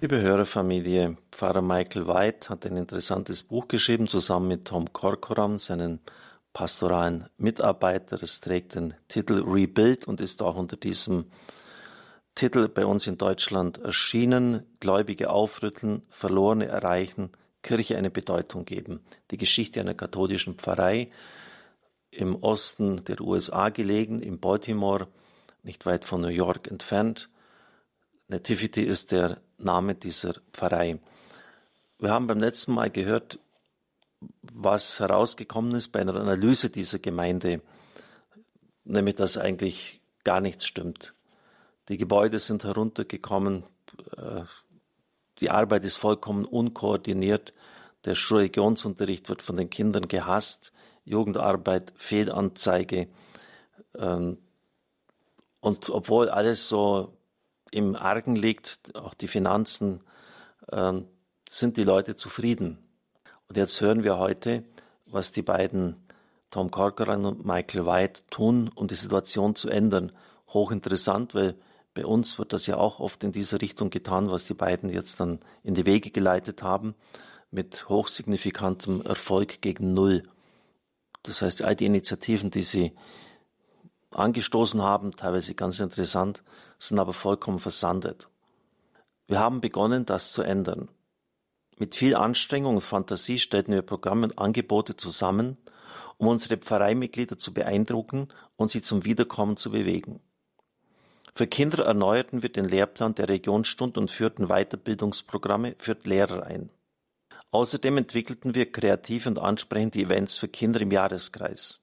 Liebe Hörerfamilie, Pfarrer Michael White hat ein interessantes Buch geschrieben, zusammen mit Tom Corcoran, seinen pastoralen Mitarbeiter. Es trägt den Titel Rebuild und ist auch unter diesem Titel bei uns in Deutschland erschienen. Gläubige aufrütteln, Verlorene erreichen, Kirche eine Bedeutung geben. Die Geschichte einer katholischen Pfarrei im Osten der USA gelegen, in Baltimore, nicht weit von New York entfernt. Nativity ist der Name dieser Pfarrei. Wir haben beim letzten Mal gehört, was herausgekommen ist bei einer Analyse dieser Gemeinde, nämlich dass eigentlich gar nichts stimmt. Die Gebäude sind heruntergekommen, äh, die Arbeit ist vollkommen unkoordiniert, der Religionsunterricht wird von den Kindern gehasst, Jugendarbeit, Fehlanzeige. Ähm, und obwohl alles so im Argen liegt, auch die Finanzen, ähm, sind die Leute zufrieden. Und jetzt hören wir heute, was die beiden Tom Corcoran und Michael White tun, um die Situation zu ändern. Hochinteressant, weil bei uns wird das ja auch oft in diese Richtung getan, was die beiden jetzt dann in die Wege geleitet haben, mit hochsignifikantem Erfolg gegen Null. Das heißt, all die Initiativen, die sie angestoßen haben, teilweise ganz interessant, sind aber vollkommen versandet. Wir haben begonnen, das zu ändern. Mit viel Anstrengung und Fantasie stellten wir Programme und Angebote zusammen, um unsere Pfarreimitglieder zu beeindrucken und sie zum Wiederkommen zu bewegen. Für Kinder erneuerten wir den Lehrplan der Regionsstund und führten Weiterbildungsprogramme für Lehrer ein. Außerdem entwickelten wir kreative und ansprechende Events für Kinder im Jahreskreis.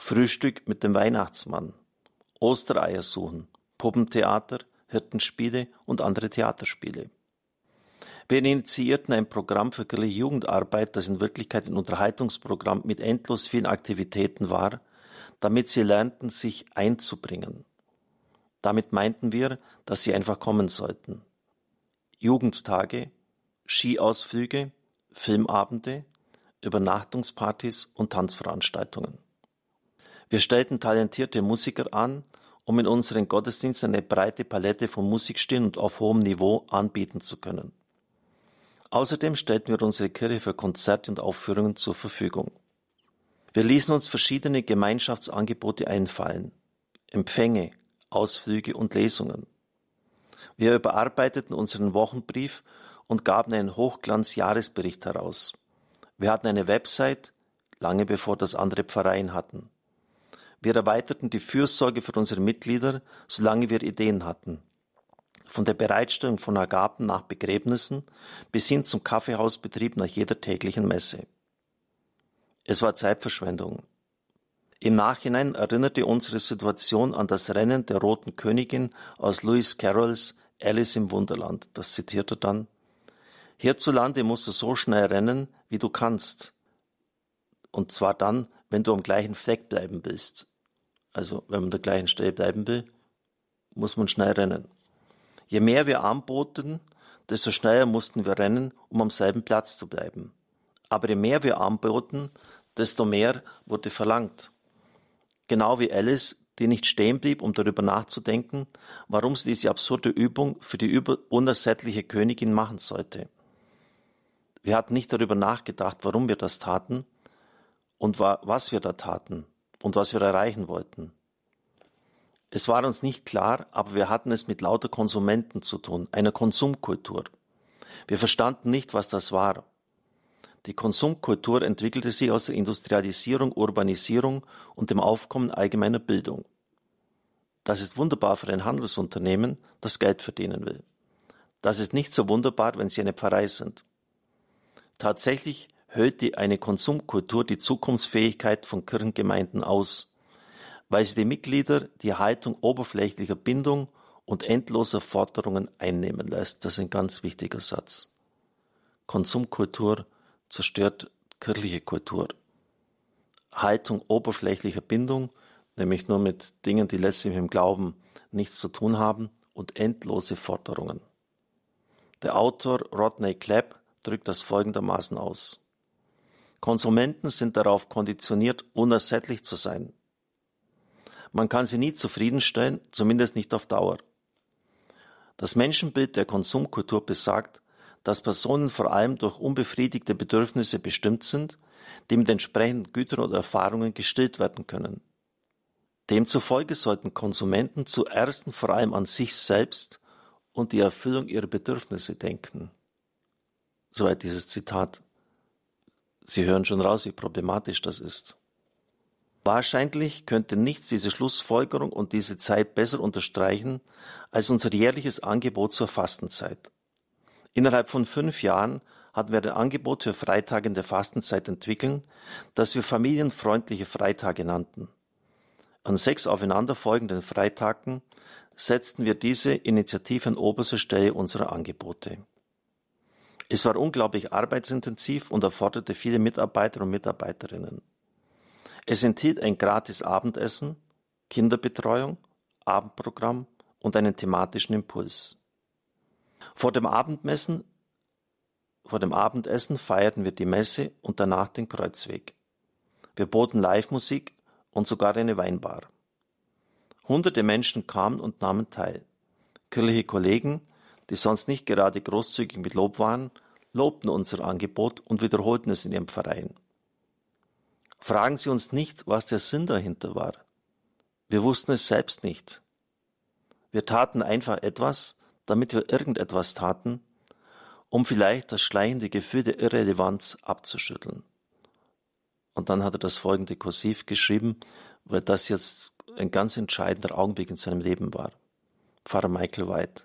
Frühstück mit dem Weihnachtsmann, Ostereier suchen, Puppentheater, Hirtenspiele und andere Theaterspiele. Wir initiierten ein Programm für kirchliche Jugendarbeit, das in Wirklichkeit ein Unterhaltungsprogramm mit endlos vielen Aktivitäten war, damit sie lernten, sich einzubringen. Damit meinten wir, dass sie einfach kommen sollten. Jugendtage, Skiausflüge, Filmabende, Übernachtungspartys und Tanzveranstaltungen. Wir stellten talentierte Musiker an, um in unseren Gottesdiensten eine breite Palette von Musikstilen und auf hohem Niveau anbieten zu können. Außerdem stellten wir unsere Kirche für Konzerte und Aufführungen zur Verfügung. Wir ließen uns verschiedene Gemeinschaftsangebote einfallen. Empfänge, Ausflüge und Lesungen. Wir überarbeiteten unseren Wochenbrief und gaben einen Hochglanz-Jahresbericht heraus. Wir hatten eine Website, lange bevor das andere Pfarreien hatten. Wir erweiterten die Fürsorge für unsere Mitglieder, solange wir Ideen hatten. Von der Bereitstellung von Agapen nach Begräbnissen bis hin zum Kaffeehausbetrieb nach jeder täglichen Messe. Es war Zeitverschwendung. Im Nachhinein erinnerte unsere Situation an das Rennen der Roten Königin aus Lewis Carrolls Alice im Wunderland. Das zitierte dann. Hierzulande musst du so schnell rennen, wie du kannst. Und zwar dann, wenn du am gleichen Fleck bleiben willst. Also wenn man der gleichen Stelle bleiben will, muss man schnell rennen. Je mehr wir anboten, desto schneller mussten wir rennen, um am selben Platz zu bleiben. Aber je mehr wir anboten, desto mehr wurde verlangt. Genau wie Alice, die nicht stehen blieb, um darüber nachzudenken, warum sie diese absurde Übung für die unersättliche Königin machen sollte. Wir hatten nicht darüber nachgedacht, warum wir das taten und wa was wir da taten und was wir erreichen wollten. Es war uns nicht klar, aber wir hatten es mit lauter Konsumenten zu tun, einer Konsumkultur. Wir verstanden nicht, was das war. Die Konsumkultur entwickelte sich aus der Industrialisierung, Urbanisierung und dem Aufkommen allgemeiner Bildung. Das ist wunderbar für ein Handelsunternehmen, das Geld verdienen will. Das ist nicht so wunderbar, wenn Sie eine Pfarrei sind. Tatsächlich höllte eine Konsumkultur die Zukunftsfähigkeit von Kirchengemeinden aus, weil sie die Mitglieder die Haltung oberflächlicher Bindung und endloser Forderungen einnehmen lässt. Das ist ein ganz wichtiger Satz. Konsumkultur zerstört kirchliche Kultur. Haltung oberflächlicher Bindung, nämlich nur mit Dingen, die letztlich mit dem Glauben nichts zu tun haben, und endlose Forderungen. Der Autor Rodney Clapp drückt das folgendermaßen aus. Konsumenten sind darauf konditioniert, unersättlich zu sein. Man kann sie nie zufriedenstellen, zumindest nicht auf Dauer. Das Menschenbild der Konsumkultur besagt, dass Personen vor allem durch unbefriedigte Bedürfnisse bestimmt sind, die mit entsprechenden Gütern oder Erfahrungen gestillt werden können. Demzufolge sollten Konsumenten zuerst und vor allem an sich selbst und die Erfüllung ihrer Bedürfnisse denken. Soweit dieses Zitat. Sie hören schon raus, wie problematisch das ist. Wahrscheinlich könnte nichts diese Schlussfolgerung und diese Zeit besser unterstreichen als unser jährliches Angebot zur Fastenzeit. Innerhalb von fünf Jahren hatten wir ein Angebot für Freitage in der Fastenzeit entwickeln, das wir familienfreundliche Freitage nannten. An sechs aufeinanderfolgenden Freitagen setzten wir diese Initiative an oberster Stelle unserer Angebote. Es war unglaublich arbeitsintensiv und erforderte viele Mitarbeiter und Mitarbeiterinnen. Es enthielt ein gratis Abendessen, Kinderbetreuung, Abendprogramm und einen thematischen Impuls. Vor dem Abendmessen, vor dem Abendessen feierten wir die Messe und danach den Kreuzweg. Wir boten Live-Musik und sogar eine Weinbar. Hunderte Menschen kamen und nahmen teil. Kirchliche Kollegen, die sonst nicht gerade großzügig mit Lob waren, lobten unser Angebot und wiederholten es in ihrem Verein. Fragen Sie uns nicht, was der Sinn dahinter war. Wir wussten es selbst nicht. Wir taten einfach etwas, damit wir irgendetwas taten, um vielleicht das schleichende Gefühl der Irrelevanz abzuschütteln. Und dann hat er das folgende kursiv geschrieben, weil das jetzt ein ganz entscheidender Augenblick in seinem Leben war. Pfarrer Michael White.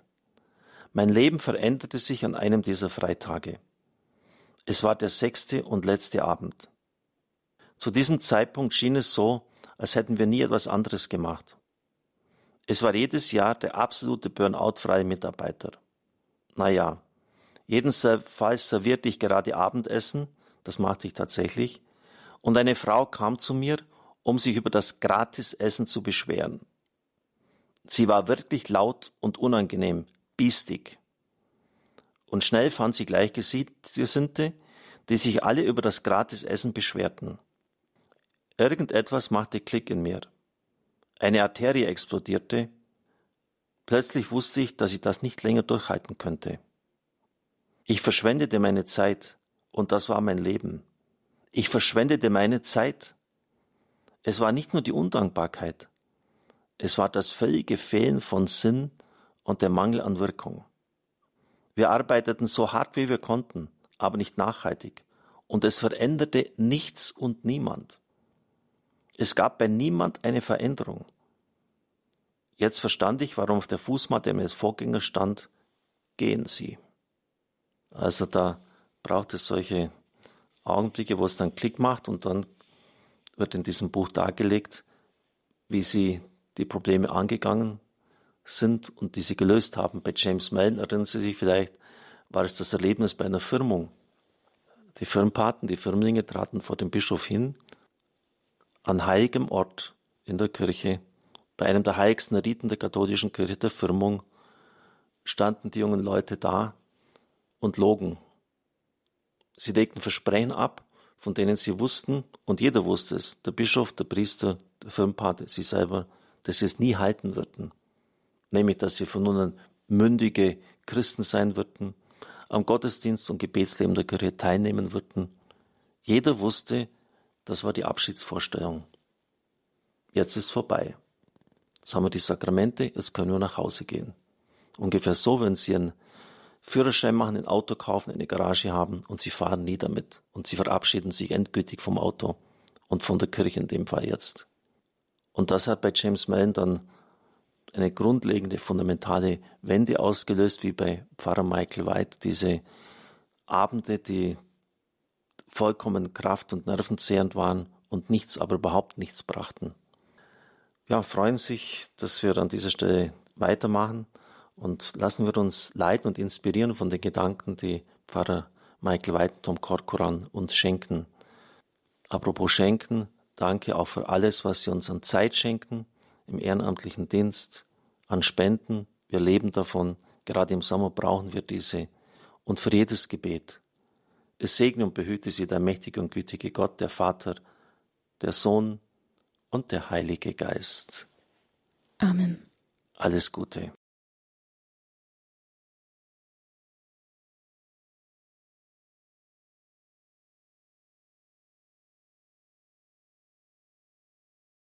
Mein Leben veränderte sich an einem dieser Freitage. Es war der sechste und letzte Abend. Zu diesem Zeitpunkt schien es so, als hätten wir nie etwas anderes gemacht. Es war jedes Jahr der absolute Burnout-freie Mitarbeiter. Naja, jedenfalls servierte ich gerade Abendessen, das machte ich tatsächlich, und eine Frau kam zu mir, um sich über das Gratisessen zu beschweren. Sie war wirklich laut und unangenehm, biestig. Und schnell fand sie Gleichgesinnte, die sich alle über das gratis Essen beschwerten. Irgendetwas machte Klick in mir. Eine Arterie explodierte. Plötzlich wusste ich, dass ich das nicht länger durchhalten könnte. Ich verschwendete meine Zeit und das war mein Leben. Ich verschwendete meine Zeit. Es war nicht nur die Undankbarkeit, es war das völlige Fehlen von Sinn und der Mangel an Wirkung. Wir arbeiteten so hart wie wir konnten, aber nicht nachhaltig, und es veränderte nichts und niemand. Es gab bei niemand eine Veränderung. Jetzt verstand ich, warum auf der Fußmatte meines Vorgängers stand, gehen Sie. Also da braucht es solche Augenblicke, wo es dann Klick macht und dann wird in diesem Buch dargelegt, wie sie die Probleme angegangen sind und die sie gelöst haben. Bei James Mellon, erinnern Sie sich vielleicht, war es das Erlebnis bei einer Firmung. Die Firmpaten, die Firmlinge traten vor dem Bischof hin, an heiligem Ort in der Kirche, bei einem der heiligsten Riten der katholischen Kirche, der Firmung, standen die jungen Leute da und logen. Sie legten Versprechen ab, von denen sie wussten, und jeder wusste es, der Bischof, der Priester, der Firmpate, sie selber, dass sie es nie halten würden nämlich dass sie von nun an mündige Christen sein würden, am Gottesdienst und Gebetsleben der Kirche teilnehmen würden. Jeder wusste, das war die Abschiedsvorstellung. Jetzt ist vorbei. Jetzt haben wir die Sakramente, jetzt können wir nach Hause gehen. Ungefähr so, wenn Sie einen Führerschein machen, ein Auto kaufen, eine Garage haben und Sie fahren nie damit und Sie verabschieden sich endgültig vom Auto und von der Kirche in dem Fall jetzt. Und das hat bei James Mann dann eine grundlegende, fundamentale Wende ausgelöst, wie bei Pfarrer Michael White diese Abende, die vollkommen kraft- und nervenzehrend waren und nichts, aber überhaupt nichts brachten. Ja, freuen sich, dass wir an dieser Stelle weitermachen und lassen wir uns leiten und inspirieren von den Gedanken, die Pfarrer Michael White, Tom Korkoran uns schenken. Apropos Schenken, danke auch für alles, was Sie uns an Zeit schenken im ehrenamtlichen Dienst, an Spenden. Wir leben davon. Gerade im Sommer brauchen wir diese. Und für jedes Gebet. Es segne und behüte sie der mächtige und gütige Gott, der Vater, der Sohn und der Heilige Geist. Amen. Alles Gute.